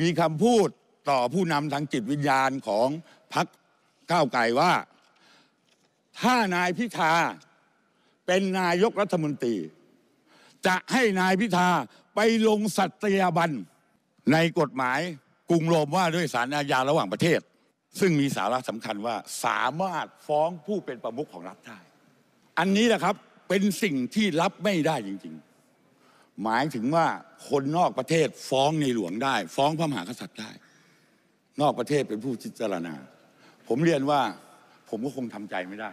มีคำพูดต่อผู้นำทางจิตวิญญาณของพักก้าวไกลว่า ถ้านายพิธาเป็นนายกรัฐมนตรี จะให้นายพิธาไปลงสัตยาบัน ในกฎหมายกรุงโรมว่าด้วยสารอาญาระหว่างประเทศ ซึ่งมีสาระสำคัญว่าสามารถฟ้องผู้เป็นประมุขของรัฐได้ อันนี้แหละครับเป็นสิ่งที่รับไม่ได้จริงหมายถึงว่าคนนอกประเทศฟ้องในหลวงได้ ฟ้องพระมหากษัตริย์ได้ นอกประเทศเป็นผู้จิจารณา ผมเรียนว่าผมก็คงทำใจไม่ได้